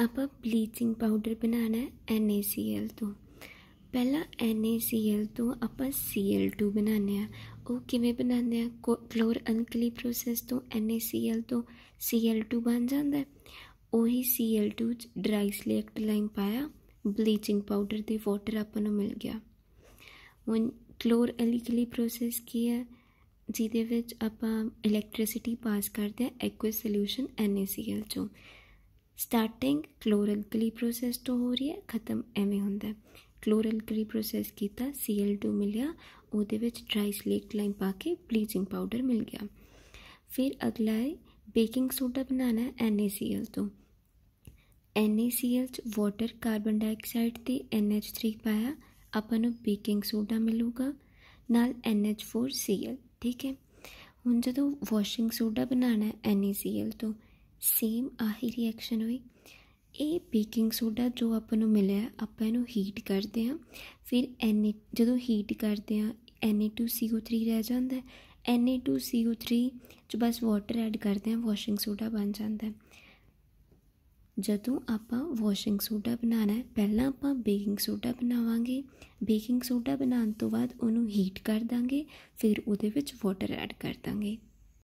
ਆਪਾਂ bleaching powder ਬਣਾਣਾ ਹੈ NaCl ਤੋਂ ਪਹਿਲਾਂ NaCl ਤੋਂ ਆਪਾਂ Cl2 ਬਣਾਉਂਦੇ ਆ ਉਹ ਕਿਵੇਂ ਬਣਾਉਂਦੇ ਆ ਕਲੋਰ ਅਨਕਲੀ ਪ੍ਰੋਸੈਸ ਤੋਂ NaCl ਤੋਂ Cl2 ਬਣ ਜਾਂਦਾ ਹੈ ਉਹੀ Cl2 ਚ ਡਰਾਈ ਸਲੇਕਟ ਲਾਈਨ ਪਾਇਆ ਬਲੀਚਿੰਗ ਪਾਊਡਰ ਤੇ ਵਾਟਰ ਆਪਾਂ ਨੂੰ ਮਿਲ ਗਿਆ ਹੁਣ ਕਲੋਰ ਅਨਕਲੀ ਪ੍ਰੋਸੈਸ ਕੀ ਹੈ ਜਿਹਦੇ ਵਿੱਚ ਆਪਾਂ ਇਲੈਕਟ੍ਰਿਸਿਟੀ ਪਾਸ ਕਰਦੇ ਆ ਐਕਵਸ ਸੋਲੂਸ਼ਨ NaCl ਚੋਂ ਸਟਾਰਟਿੰਗ ਕਲੋਰਲ ਕਲੀ ਪ੍ਰੋਸੈਸ ਤੋਂ ਹੋ ਰਹੀ ਹੈ ਖਤਮ ਐਵੇਂ ਹੁੰਦਾ ਕਲੋਰਲ ਕਲੀ ਪ੍ਰੋਸੈਸ ਕੀਤਾ Cl2 ਮਿਲਿਆ ਉਹਦੇ ਵਿੱਚ ਡਰਾਈ ਸਲੇਕ ਲਾਈਮ ਪਾ ਕੇ ਬਲੀਚਿੰਗ ਪਾਊਡਰ ਮਿਲ ਗਿਆ ਫਿਰ ਅਗਲਾ ਹੈ ਬੇਕਿੰਗ ਸੋਡਾ ਹੈ NaCl ਤੋਂ NaCl ਚ ਵਾਟਰ ਕਾਰਬਨ ਡਾਈਆਕਸਾਈਡ ਤੇ NH3 ਪਾਇਆ ਆਪਾਂ ਨੂੰ ਬੇਕਿੰਗ ਸੋਡਾ ਮਿਲੂਗਾ ਨਾਲ NH4Cl ਠੀਕ ਹੈ ਹੁਣ ਜਦੋਂ ਵਾਸ਼ਿੰਗ ਸੋਡਾ ਹੈ NaCl ਤੋਂ ਸੇਮ ਆਹੀ ਰਿਐਕਸ਼ਨ ਹੋਈ ਇਹ ਬੇਕਿੰਗ ਸੋਡਾ ਜੋ ਆਪਾਂ ਨੂੰ ਮਿਲਿਆ ਆਪਾਂ ਇਹਨੂੰ ਹੀਟ ਕਰਦੇ ਹਾਂ ਫਿਰ ਐਨ ਜਦੋਂ ਹੀਟ ਕਰਦੇ ਹਾਂ Na2CO3 ਰਹਿ ਜਾਂਦਾ ਹੈ Na2CO3 ਚ ਬਸ ਵਾਟਰ ਐਡ ਕਰਦੇ ਹਾਂ ਵਾਸ਼ਿੰਗ ਸੋਡਾ ਬਣ ਜਾਂਦਾ ਹੈ ਜਦੋਂ ਆਪਾਂ ਵਾਸ਼ਿੰਗ ਸੋਡਾ ਬਣਾਣਾ ਹੈ ਪਹਿਲਾਂ ਆਪਾਂ ਬੇਕਿੰਗ ਸੋਡਾ ਬਣਾਵਾਂਗੇ ਬੇਕਿੰਗ ਸੋਡਾ ਬਣਾਉਣ ਤੋਂ ਬਾਅਦ ਉਹਨੂੰ ਹੀਟ ਕਰ ਦਾਂਗੇ ਫਿਰ ਉਹਦੇ ਵਿੱਚ ਵਾਟਰ ਐਡ ਕਰ ਦਾਂਗੇ